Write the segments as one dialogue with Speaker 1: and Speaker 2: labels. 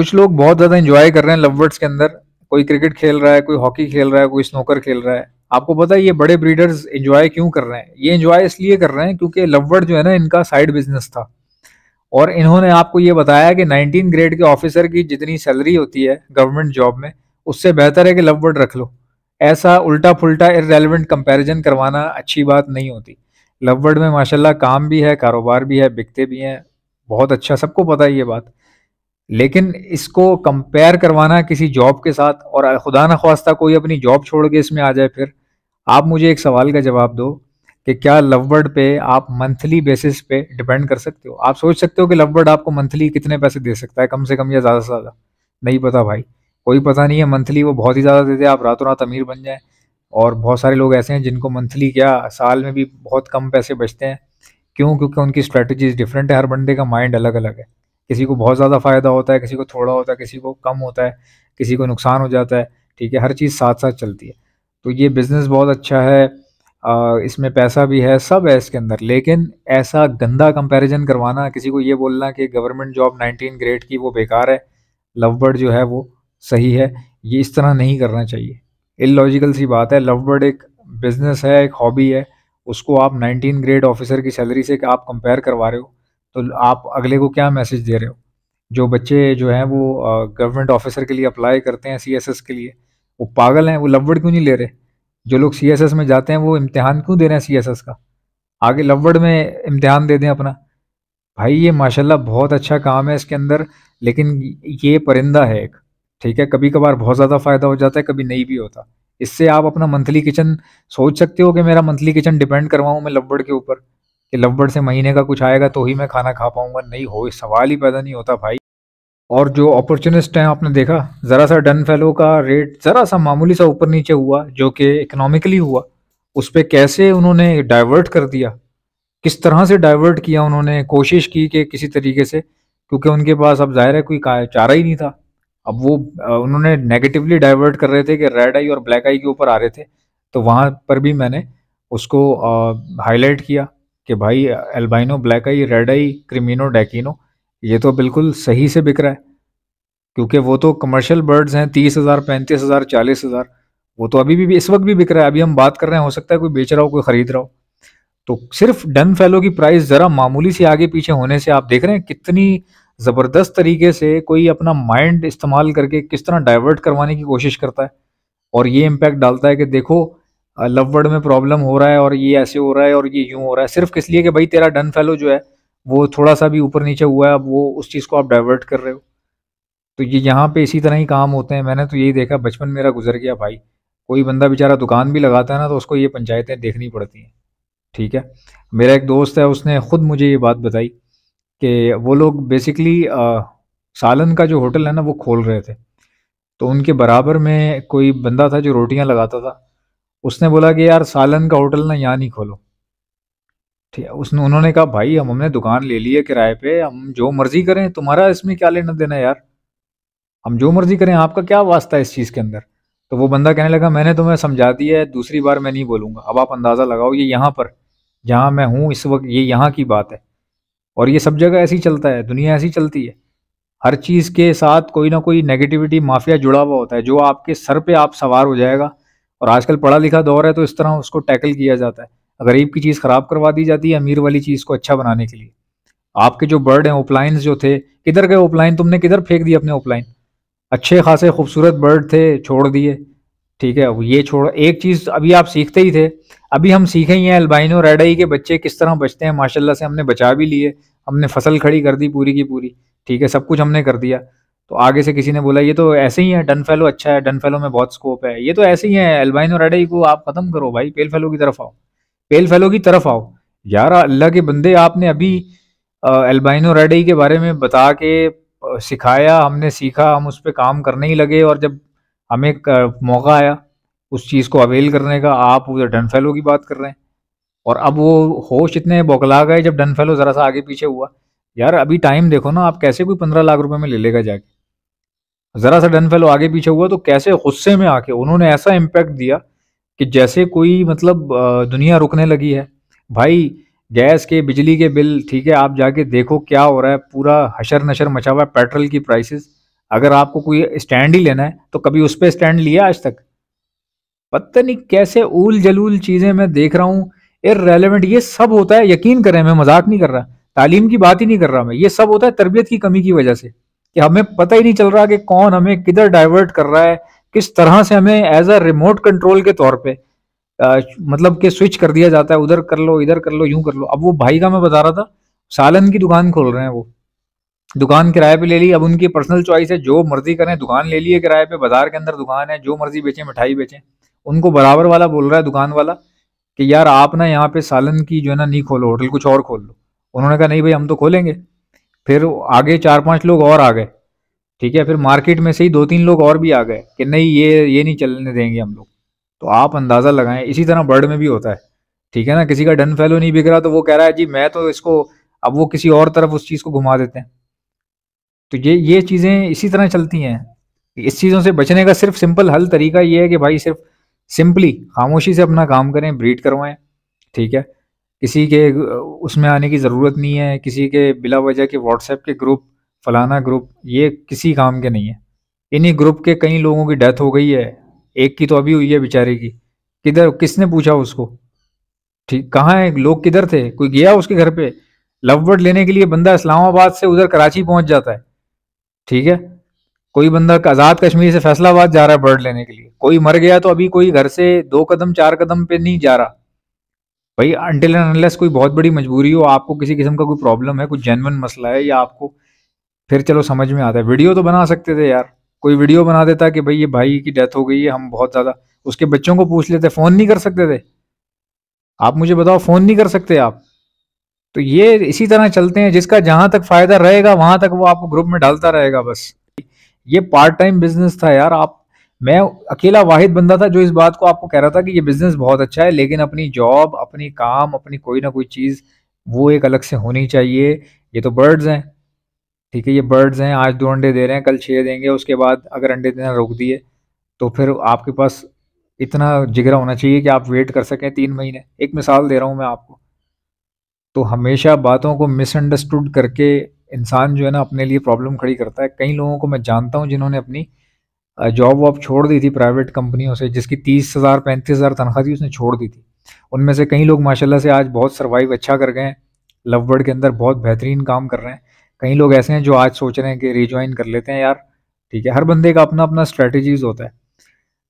Speaker 1: कुछ लोग बहुत ज़्यादा इंजॉय कर रहे हैं लव बर्ड्स के अंदर कोई क्रिकेट खेल रहा है कोई हॉकी खेल रहा है कोई स्नोकर खेल रहा है आपको पता है ये बड़े ब्रीडर्स इंजॉय क्यों कर रहे हैं ये इंजॉय इसलिए कर रहे हैं क्योंकि लवबर्ड जो है ना इनका साइड बिजनेस था और इन्होंने आपको ये बताया कि 19 ग्रेड के ऑफिसर की जितनी सैलरी होती है गवर्नमेंट जॉब में उससे बेहतर है कि लवबर्ड रख लो ऐसा उल्टा फुलटा इरेलीवेंट कंपेरिजन करवाना अच्छी बात नहीं होती लवबर्ड में माशाला काम भी है कारोबार भी है बिकते भी हैं बहुत अच्छा सबको पता है ये बात लेकिन इसको कंपेयर करवाना किसी जॉब के साथ और खुदा न खास्ता कोई अपनी जॉब छोड़ के इसमें आ जाए फिर आप मुझे एक सवाल का जवाब दो कि क्या लव पे आप मंथली बेसिस पे डिपेंड कर सकते हो आप सोच सकते हो कि लव आपको मंथली कितने पैसे दे सकता है कम से कम या ज़्यादा से ज़्यादा नहीं पता भाई कोई पता नहीं है मंथली वो बहुत ही ज़्यादा देते आप रातों रात अमीर बन जाएँ और बहुत सारे लोग ऐसे हैं जिनको मंथली क्या साल में भी बहुत कम पैसे बचते हैं क्यों क्योंकि उनकी स्ट्रैटेजीज डिफरेंट है हर बंदे का माइंड अलग अलग है किसी को बहुत ज़्यादा फ़ायदा होता है किसी को थोड़ा होता है किसी को कम होता है किसी को नुकसान हो जाता है ठीक है हर चीज़ साथ साथ चलती है तो ये बिज़नेस बहुत अच्छा है इसमें पैसा भी है सब है इसके अंदर लेकिन ऐसा गंदा कंपैरिजन करवाना किसी को ये बोलना कि गवर्नमेंट जॉब 19 ग्रेड की वो बेकार है लव बर्ड जो है वो सही है ये इस तरह नहीं करना चाहिए इलॉजिकल सी बात है लव बर्ड एक बिज़नेस है एक हॉबी है उसको आप 19 ग्रेड ऑफिसर की सैलरी से आप कंपेयर करवा रहे हो तो आप अगले को क्या मैसेज दे रहे हो जो बच्चे जो हैं वो गवर्नमेंट ऑफिसर के लिए अप्लाई करते हैं सी के लिए वो पागल हैं वो लवड़ क्यों नहीं ले रहे जो लोग सी में जाते हैं वो इम्तिहान क्यों दे रहे हैं सी का आगे लवड़ में इम्तिहान दे दें अपना भाई ये माशाल्लाह बहुत अच्छा काम है इसके अंदर लेकिन ये परिंदा है एक ठीक है कभी कभार बहुत ज़्यादा फ़ायदा हो जाता है कभी नहीं भी होता इससे आप अपना मंथली किचन सोच सकते हो कि मेरा मंथली किचन डिपेंड करवाऊँ मैं लवड़ के ऊपर कि लव बर्ड से महीने का कुछ आएगा तो ही मैं खाना खा पाऊंगा नहीं हो सवाल ही पैदा नहीं होता भाई और जो अपॉर्चुनिस्ट हैं आपने देखा ज़रा सा डन फेलो का रेट ज़रा सा मामूली सा ऊपर नीचे हुआ जो कि इकोनॉमिकली हुआ उस पर कैसे उन्होंने डाइवर्ट कर दिया किस तरह से डाइवर्ट किया उन्होंने कोशिश की कि किसी तरीके से क्योंकि उनके पास अब जाहिर है कोई चारा ही नहीं था अब वो उन्होंने नेगेटिवली डाइवर्ट कर रहे थे कि रेड आई और ब्लैक आई के ऊपर आ रहे थे तो वहाँ पर भी मैंने उसको हाईलाइट किया कि भाई albino black eye red eye क्रिमिनो डेकिनो ये तो बिल्कुल सही से बिक रहा है क्योंकि वो तो कमर्शियल बर्ड्स हैं तीस हज़ार पैंतीस हज़ार चालीस हज़ार वो तो अभी भी इस वक्त भी बिक रहा है अभी हम बात कर रहे हैं हो सकता है कोई बेच रहा हो कोई ख़रीद रहा हो तो सिर्फ डन फैलो की प्राइस ज़रा मामूली से आगे पीछे होने से आप देख रहे हैं कितनी ज़बरदस्त तरीके से कोई अपना माइंड इस्तेमाल करके किस तरह डाइवर्ट करवाने की कोशिश करता है और ये इम्पैक्ट डालता है कि देखो लव वर्ड में प्रॉब्लम हो रहा है और ये ऐसे हो रहा है और ये यूं हो रहा है सिर्फ किस लिए कि भाई तेरा डन फेलो जो है वो थोड़ा सा भी ऊपर नीचे हुआ है अब वो उस चीज़ को आप डाइवर्ट कर रहे हो तो ये यहाँ पे इसी तरह ही काम होते हैं मैंने तो यही देखा बचपन मेरा गुजर गया भाई कोई बंदा बेचारा दुकान भी लगाता है ना तो उसको ये पंचायतें देखनी पड़ती हैं ठीक है मेरा एक दोस्त है उसने ख़ुद मुझे ये बात बताई कि वो लोग बेसिकली सालन का जो होटल है ना वो खोल रहे थे तो उनके बराबर में कोई बंदा था जो रोटियां लगाता था उसने बोला कि यार सालन का होटल ना यहाँ नहीं खोलो ठीक है उसने उन्होंने कहा भाई हम हमने दुकान ले ली है किराए पे हम जो मर्जी करें तुम्हारा इसमें क्या लेना देना यार हम जो मर्जी करें आपका क्या वास्ता है इस चीज़ के अंदर तो वो बंदा कहने लगा मैंने तुम्हें समझा दिया है दूसरी बार मैं नहीं बोलूँगा अब आप अंदाज़ा लगाओ ये यहाँ पर जहाँ मैं हूँ इस वक्त ये यहाँ की बात है और ये सब जगह ऐसी चलता है दुनिया ऐसी चलती है हर चीज़ के साथ कोई ना कोई नेगेटिविटी माफिया जुड़ा हुआ होता है जो आपके सर पे आप सवार हो जाएगा और आजकल पढ़ा लिखा दौर है तो इस तरह उसको टैकल किया जाता है गरीब की चीज़ ख़राब करवा दी जाती है अमीर वाली चीज़ को अच्छा बनाने के लिए आपके जो बर्ड हैं ओपलाइन जो थे किधर गए ओपलाइन तुमने किधर फेंक दिए अपने ओपलाइन अच्छे खासे खूबसूरत बर्ड थे छोड़ दिए ठीक है ये छोड़ एक चीज़ अभी आप सीखते ही थे अभी हम सीखे ही हैं अल्बाइनो रेडाई के बच्चे किस तरह बचते हैं माशाल्लाह से हमने बचा भी लिए हमने फसल खड़ी कर दी पूरी की पूरी ठीक है सब कुछ हमने कर दिया तो आगे से किसी ने बोला ये तो ऐसे ही है डन फेलो अच्छा है डन फेलो में बहुत स्कोप है ये तो ऐसे ही है एल्बाइन और रेडई को आप खत्म करो भाई पेल फेलो की तरफ आओ पेल फेलो की तरफ आओ यार अल्लाह के बंदे आपने अभी एल्बाइनो रेडई के बारे में बता के सिखाया हमने सीखा हम उस पर काम करने ही लगे और जब हमें मौका आया उस चीज़ को अवेल करने का आप उधर फेलो की बात कर रहे हैं और अब वो होश इतने बौखला गए जब डन फेलो ज़रा सा आगे पीछे हुआ यार अभी टाइम देखो ना आप कैसे कोई पंद्रह लाख रुपए में ले लेगा जाके જરાસા ડન ફેલો આગે પીછે ہوا તો કૈસે ખુસ્સે મે આકે ઉનોને એસા ઇમ્પેક્ટ દિયા કે જૈસે કોઈ મતલબ દુનિયા રુકને લગી હે ભાઈ ગેસ કે બિજલી કે બિલ ઠીક હે આપ જાકે દેખો ક્યા હો રહા હે પૂરા હશર નશર મછાવા પેટ્રોલ કી પ્રાઈસિસ અગર આપકો કોઈ સ્ટેન્ડ હી લેના હે તો કભી ઉસપે સ્ટેન્ડ લીયા આજ તક પતની કૈસે ઉલજલુલ ચીજે મે દેખ રહા હું ઇરલેવન્ટ યે સબ હોતા હે યકીન કરે મે મજાક નહીં કર રહા таъલીમ કી બાત હી નહીં કર રહા મે યે સબ હોતા હે તરબિયત કી કમી કી વજહ સે कि हमें पता ही नहीं चल रहा कि कौन हमें किधर डाइवर्ट कर रहा है किस तरह से हमें एज अ रिमोट कंट्रोल के तौर पे आ, मतलब कि स्विच कर दिया जाता है उधर कर लो इधर कर लो यूं कर लो अब वो भाई का मैं बता रहा था सालन की दुकान खोल रहे हैं वो दुकान किराए पे ले ली अब उनकी पर्सनल चॉइस है जो मर्जी करें दुकान ले ली है किराए पे बाजार के अंदर दुकान है जो मर्जी बेचें मिठाई बेचें उनको बराबर वाला बोल रहा है दुकान वाला कि यार आप ना यहाँ पे सालन की जो है ना नहीं खोलो होटल कुछ और खोल लो उन्होंने कहा नहीं भाई हम तो खोलेंगे फिर आगे चार पांच लोग और आ गए ठीक है फिर मार्केट में से ही दो तीन लोग और भी आ गए कि नहीं ये ये नहीं चलने देंगे हम लोग तो आप अंदाज़ा लगाएं इसी तरह बर्ड में भी होता है ठीक है ना किसी का डन फैलो नहीं बिक रहा तो वो कह रहा है जी मैं तो इसको अब वो किसी और तरफ उस चीज़ को घुमा देते हैं तो ये ये चीज़ें इसी तरह चलती हैं इस चीज़ों से बचने का सिर्फ सिंपल हल तरीका ये है कि भाई सिर्फ सिंपली खामोशी से अपना काम करें ब्रीड करवाएं ठीक है किसी के उसमें आने की ज़रूरत नहीं है किसी के बिला वजह के व्हाट्सएप के ग्रुप फलाना ग्रुप ये किसी काम के नहीं है इन्हीं ग्रुप के कई लोगों की डेथ हो गई है एक की तो अभी हुई है बेचारे की किधर किसने पूछा उसको ठीक कहाँ है लोग किधर थे कोई गया उसके घर पे लव वर्ड लेने के लिए बंदा इस्लामाबाद से उधर कराची पहुंच जाता है ठीक है कोई बंदा आज़ाद कश्मीर से फैसलाबाद जा रहा है बर्ड लेने के लिए कोई मर गया तो अभी कोई घर से दो कदम चार कदम पे नहीं जा रहा भाई अंटिल एंड अनलेस कोई बहुत बड़ी मजबूरी हो आपको किसी किस्म का कोई प्रॉब्लम है कोई जेनवन मसला है या आपको फिर चलो समझ में आता है वीडियो तो बना सकते थे यार कोई वीडियो बना देता कि भाई ये भाई की डेथ हो गई है हम बहुत ज़्यादा उसके बच्चों को पूछ लेते फ़ोन नहीं कर सकते थे आप मुझे बताओ फ़ोन नहीं कर सकते आप तो ये इसी तरह चलते हैं जिसका जहां तक फ़ायदा रहेगा वहां तक वो आपको ग्रुप में डालता रहेगा बस ये पार्ट टाइम बिजनेस था यार आप मैं अकेला वाहिद बंदा था जो इस बात को आपको कह रहा था कि ये बिजनेस बहुत अच्छा है लेकिन अपनी जॉब अपनी काम अपनी कोई ना कोई चीज़ वो एक अलग से होनी चाहिए ये तो बर्ड्स हैं ठीक है ये बर्ड्स हैं आज दो अंडे दे रहे हैं कल छः देंगे उसके बाद अगर अंडे देना रोक दिए तो फिर आपके पास इतना जिगरा होना चाहिए कि आप वेट कर सकें तीन महीने एक मिसाल दे रहा हूँ मैं आपको तो हमेशा बातों को मिसअंडरस्टूड करके इंसान जो है ना अपने लिए प्रॉब्लम खड़ी करता है कई लोगों को मैं जानता हूँ जिन्होंने अपनी जॉब वॉब छोड़ दी थी प्राइवेट कंपनियों से जिसकी तीस हज़ार पैंतीस हज़ार तनख्वाह थी उसने छोड़ दी थी उनमें से कई लोग माशाल्लाह से आज बहुत सर्वाइव अच्छा कर गए हैं लव बर्ड के अंदर बहुत बेहतरीन काम कर रहे हैं कई लोग ऐसे हैं जो आज सोच रहे हैं कि रिज्वाइन कर लेते हैं यार ठीक है हर बंदे का अपना अपना स्ट्रेटजीज होता है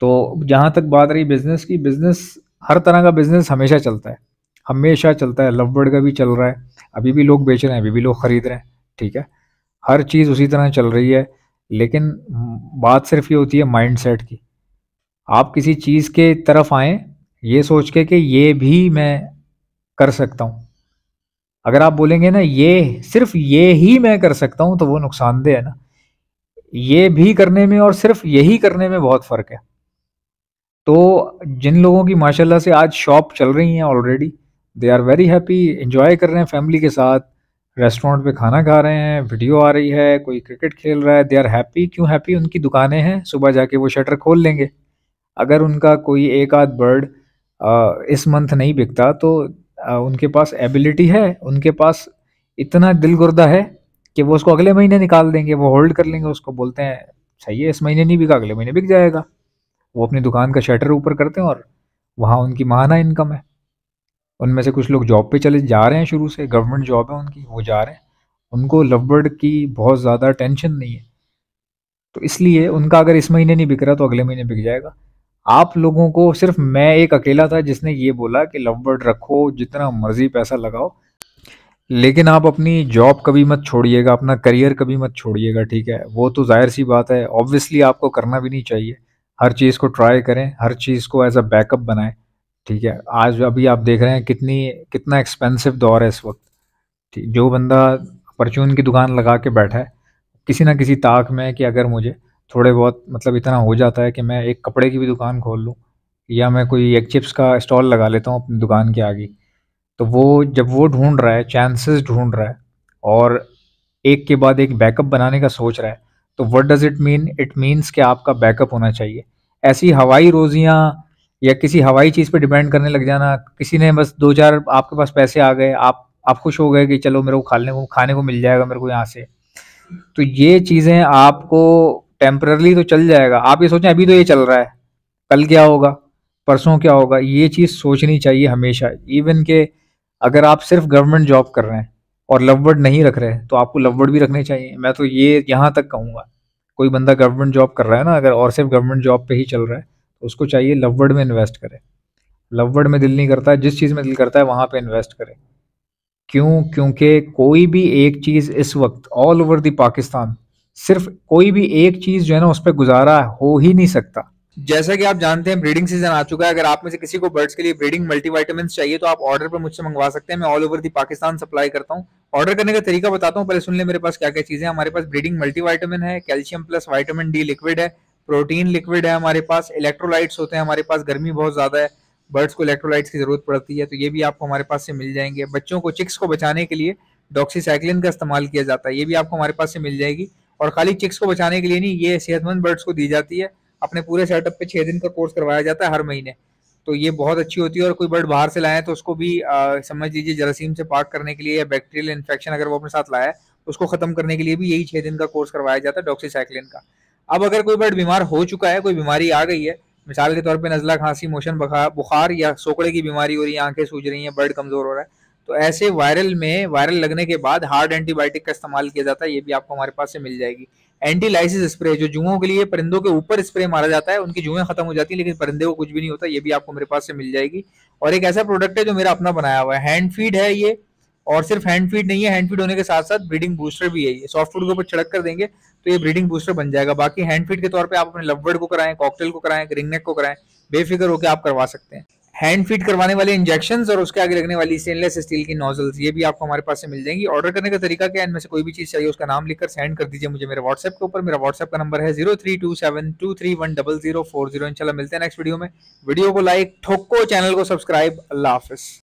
Speaker 1: तो जहाँ तक बात रही बिज़नेस की बिज़नेस हर तरह का बिज़नेस हमेशा चलता है हमेशा चलता है लव बर्ड का भी चल रहा है अभी भी लोग बेच रहे हैं अभी भी लोग ख़रीद रहे हैं ठीक है हर चीज़ उसी तरह चल रही है लेकिन बात सिर्फ ये होती है माइंडसेट की आप किसी चीज़ के तरफ आए ये सोच के कि ये भी मैं कर सकता हूँ अगर आप बोलेंगे ना ये सिर्फ ये ही मैं कर सकता हूँ तो वो नुकसानदेह है ना ये भी करने में और सिर्फ यही करने में बहुत फ़र्क है तो जिन लोगों की माशाल्लाह से आज शॉप चल रही हैं already they are very happy enjoy कर रहे हैं फैमिली के साथ रेस्टोरेंट पे खाना खा रहे हैं वीडियो आ रही है कोई क्रिकेट खेल रहा है दे आर हैप्पी क्यों हैप्पी उनकी दुकानें हैं सुबह जाके वो शटर खोल लेंगे अगर उनका कोई एक आध बर्ड इस मंथ नहीं बिकता तो आ, उनके पास एबिलिटी है उनके पास इतना दिल गुर्दा है कि वो उसको अगले महीने निकाल देंगे वो होल्ड कर लेंगे उसको बोलते हैं सही है इस महीने नहीं बिका अगले महीने बिक जाएगा वो अपनी दुकान का शटर ऊपर करते हैं और वहाँ उनकी महाना इनकम है उनमें से कुछ लोग जॉब पे चले जा रहे हैं शुरू से गवर्नमेंट जॉब है उनकी वो जा रहे हैं उनको लवबर्ड की बहुत ज़्यादा टेंशन नहीं है तो इसलिए उनका अगर इस महीने नहीं बिक रहा तो अगले महीने बिक जाएगा आप लोगों को सिर्फ मैं एक अकेला था जिसने ये बोला कि लवबर्ड रखो जितना मर्जी पैसा लगाओ लेकिन आप अपनी जॉब कभी मत छोड़िएगा अपना करियर कभी मत छोड़िएगा ठीक है वो तो जाहिर सी बात है ऑब्वियसली आपको करना भी नहीं चाहिए हर चीज़ को ट्राई करें हर चीज़ को एज अ बैकअप बनाएं ठीक है आज अभी आप देख रहे हैं कितनी कितना एक्सपेंसिव दौर है इस वक्त ठीक जो बंदा परचून की दुकान लगा के बैठा है किसी ना किसी ताक में कि अगर मुझे थोड़े बहुत मतलब इतना हो जाता है कि मैं एक कपड़े की भी दुकान खोल लूँ या मैं कोई एक चिप्स का स्टॉल लगा लेता हूँ अपनी दुकान के आगे तो वो जब वो ढूंढ रहा है चांसेस ढूंढ रहा है और एक के बाद एक बैकअप बनाने का सोच रहा है तो what does it mean it means कि आपका बैकअप होना चाहिए ऐसी हवाई रोज़ियाँ या किसी हवाई चीज़ पे डिपेंड करने लग जाना किसी ने बस दो चार आपके पास पैसे आ गए आप आप खुश हो गए कि चलो मेरे को खाने को खाने को मिल जाएगा मेरे को यहाँ से तो ये चीज़ें आपको टेम्परली तो चल जाएगा आप ये सोचें अभी तो ये चल रहा है कल क्या होगा परसों क्या होगा ये चीज़ सोचनी चाहिए हमेशा इवन के अगर आप सिर्फ गवर्नमेंट जॉब कर रहे हैं और लवबर्ड नहीं रख रहे हैं तो आपको लवबर्ड भी रखने चाहिए मैं तो ये यहाँ तक कहूँगा कोई बंदा गवर्नमेंट जॉब कर रहा है ना अगर और सिर्फ गवर्नमेंट जॉब पे ही चल रहा है तो उसको चाहिए लववर्ड में इन्वेस्ट करें लववर्ड में दिल नहीं करता है जिस चीज़ में दिल करता है वहाँ पर इन्वेस्ट करें क्यों क्योंकि कोई भी एक चीज़ इस वक्त ऑल ओवर दी पाकिस्तान सिर्फ कोई भी एक चीज़ जो है ना उस पर गुजारा हो ही नहीं सकता जैसा कि आप जानते हैं ब्रीडिंग सीजन आ चुका है अगर आप में से किसी को बर्ड्स के लिए ब्रीडिंग मल्टीवाइटामिन चाहिए तो आप ऑर्डर पर मुझसे मंगवा सकते हैं मैं all over the Pakistan supply करता हूँ ऑर्डर करने का तरीका बताता हूँ पहले सुन ले मेरे पास क्या क्या चीज़ें हमारे पास ब्रीडिंग मल्टीवाइटामिन है calcium plus vitamin D liquid है प्रोटीन लिक्विड है हमारे पास इलेक्ट्रोलाइट्स होते हैं हमारे पास गर्मी बहुत ज़्यादा है बर्ड्स को इलेक्ट्रोलाइट्स की ज़रूरत पड़ती है तो ये भी आपको हमारे पास से मिल जाएंगे बच्चों को चिक्स को बचाने के लिए डॉक्सीसाइक्लिन का इस्तेमाल किया जाता है ये भी आपको हमारे पास से मिल जाएगी और खाली चिक्स को बचाने के लिए नहीं ये सेहतमंद बर्ड्स को दी जाती है अपने पूरे सेटअप पे छह दिन का कोर्स करवाया जाता है हर महीने तो ये बहुत अच्छी होती है और कोई बर्ड बाहर से लाए तो उसको भी आ, समझ लीजिए जरासीम से पाक करने के लिए या बैक्टीरियल इन्फेक्शन अगर वो अपने साथ लाया है उसको ख़त्म करने के लिए भी यही छह दिन का कोर्स करवाया जाता है डॉक्सीसाइक्लिन का अब अगर कोई बर्ड बीमार हो चुका है कोई बीमारी आ गई है मिसाल के तौर पे नज़ला खांसी मोशन बुखार बुखार या सोकड़े की बीमारी हो रही है आंखें सूज रही हैं बर्ड कमज़ोर हो रहा है तो ऐसे वायरल में वायरल लगने के बाद हार्ड एंटीबायोटिक का इस्तेमाल किया जाता है ये भी आपको हमारे पास से मिल जाएगी एंटीलाइसिस स्प्रे जो जुओं के लिए परिंदों के ऊपर स्प्रे मारा जाता है उनकी जुएं खत्म हो जाती है लेकिन परिंदे को कुछ भी नहीं होता ये भी आपको मेरे पास से मिल जाएगी और एक ऐसा प्रोडक्ट है जो मेरा अपना बनाया हुआ है हैंड फीड है ये और सिर्फ हैंड फीड नहीं है हैंड फीड होने के साथ साथ ब्रीडिंग बूस्टर भी है ये सॉफ्ट फूड के ऊपर छिड़क कर देंगे तो ये ब्रीडिंग बूस्टर बन जाएगा बाकी हैंड फीड के तौर पे आप अपने लवबर्ड को कराएं कॉकटेल को कराएं रिंगनेक को कराएं बेफिक्र होकर आप करवा सकते हैं हैंड फीड करवाने वाले इंजेक्शन और उसके आगे लगने वाली स्टेनलेस स्टील की नोजल्स ये भी आपको हमारे पास से मिल जाएंगी ऑर्डर करने का तरीका क्या है इनमें से कोई भी चीज़ चाहिए उसका नाम लिखकर सेंड कर दीजिए मुझे मेरे व्हाट्सएप के ऊपर मेरा व्हाट्सएप का नंबर है zero three two seven two three one double zero four zero इंशाल्लाह मिलते हैं नेक्स्ट वीडियो में वीडियो को लाइक ठोको चैनल को सब्सक्राइब अल्लाह हाफिज़